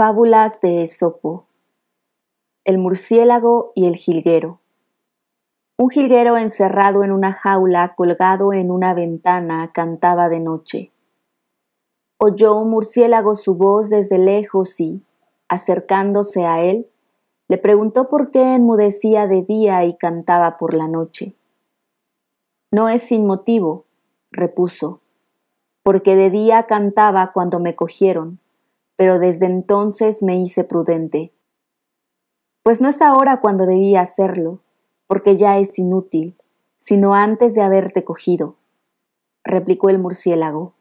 Fábulas de Esopo. El murciélago y el jilguero. Un jilguero encerrado en una jaula colgado en una ventana cantaba de noche. Oyó un murciélago su voz desde lejos y, acercándose a él, le preguntó por qué enmudecía de día y cantaba por la noche. No es sin motivo, repuso, porque de día cantaba cuando me cogieron pero desde entonces me hice prudente. Pues no es ahora cuando debía hacerlo, porque ya es inútil, sino antes de haberte cogido, replicó el murciélago.